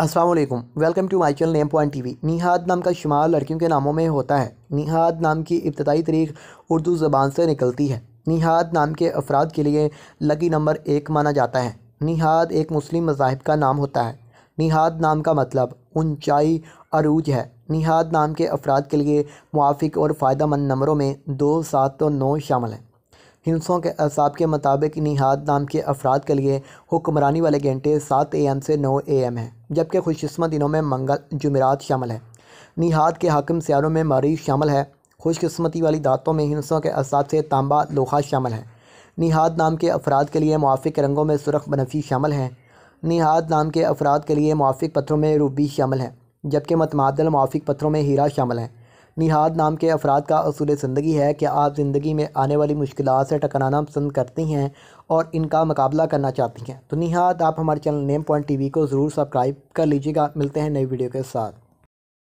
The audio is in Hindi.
Aslam welcome to my channel name point T V Nihad नाम का शुमार लड़कियों के नामों में होता है निहाद नाम की इब्तदाई तारीख उर्दू ज़बान से निकलती है निहाद नाम के अफराद के लिए लकी नंबर एक माना जाता है निहाद एक मुस्लिम मजाहब का नाम होता है निहाद नाम का मतलब ऊंचाई अरूज है निहाद नाम के अफराद के लिए मुआफ़ और फ़ायदा मंद नंबरों में दो सात और नौ शामिल हैं हिंसों के असाब के मुताबिक निहाद नाम के अफराद के लिए हुक्मरानी वाले घंटे सात ए एम से नौ ए एम है जबकि खुशकस्मत दिनों में मंगल जुमेरात शामिल है निहाद के हाकम सियारों में मरीज शामिल है खुशकस्मती वाली दातों में हिंसों के असाब से तांबा लोहा शामिल है निहाद नाम के अफराद के लिए मुआफ़ रंगों में सुरख बनफी शामिल हैं निहाद नाम के अफराद के लिए मुआफ़ पत्थरों में रूबी शामिल है जबकि मतमादल मुआफ़ पत्थरों में हीरा शामिल है निहाद नाम के अफराद का असूल ज़िंदगी है कि आप ज़िंदगी में आने वाली मुश्किल से टकराना पसंद करती हैं और इनका मुकाबला करना चाहती हैं तो निहाद आप हमारे चैनल नेम पॉइंट वी को ज़रूर सब्सक्राइब कर लीजिएगा मिलते हैं नई वीडियो के साथ